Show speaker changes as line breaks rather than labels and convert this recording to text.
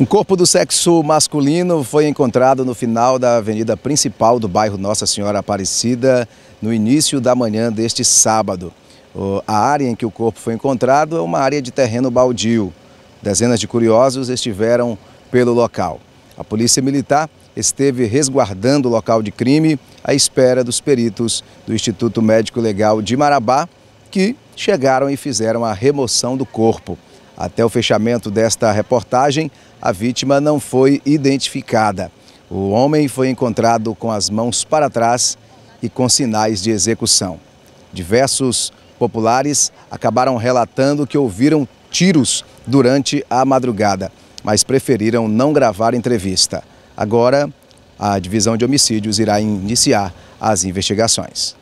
Um corpo do sexo masculino foi encontrado no final da avenida principal do bairro Nossa Senhora Aparecida, no início da manhã deste sábado. A área em que o corpo foi encontrado é uma área de terreno baldio. Dezenas de curiosos estiveram pelo local. A polícia militar esteve resguardando o local de crime à espera dos peritos do Instituto Médico Legal de Marabá, que chegaram e fizeram a remoção do corpo. Até o fechamento desta reportagem, a vítima não foi identificada. O homem foi encontrado com as mãos para trás e com sinais de execução. Diversos populares acabaram relatando que ouviram tiros durante a madrugada, mas preferiram não gravar entrevista. Agora, a divisão de homicídios irá iniciar as investigações.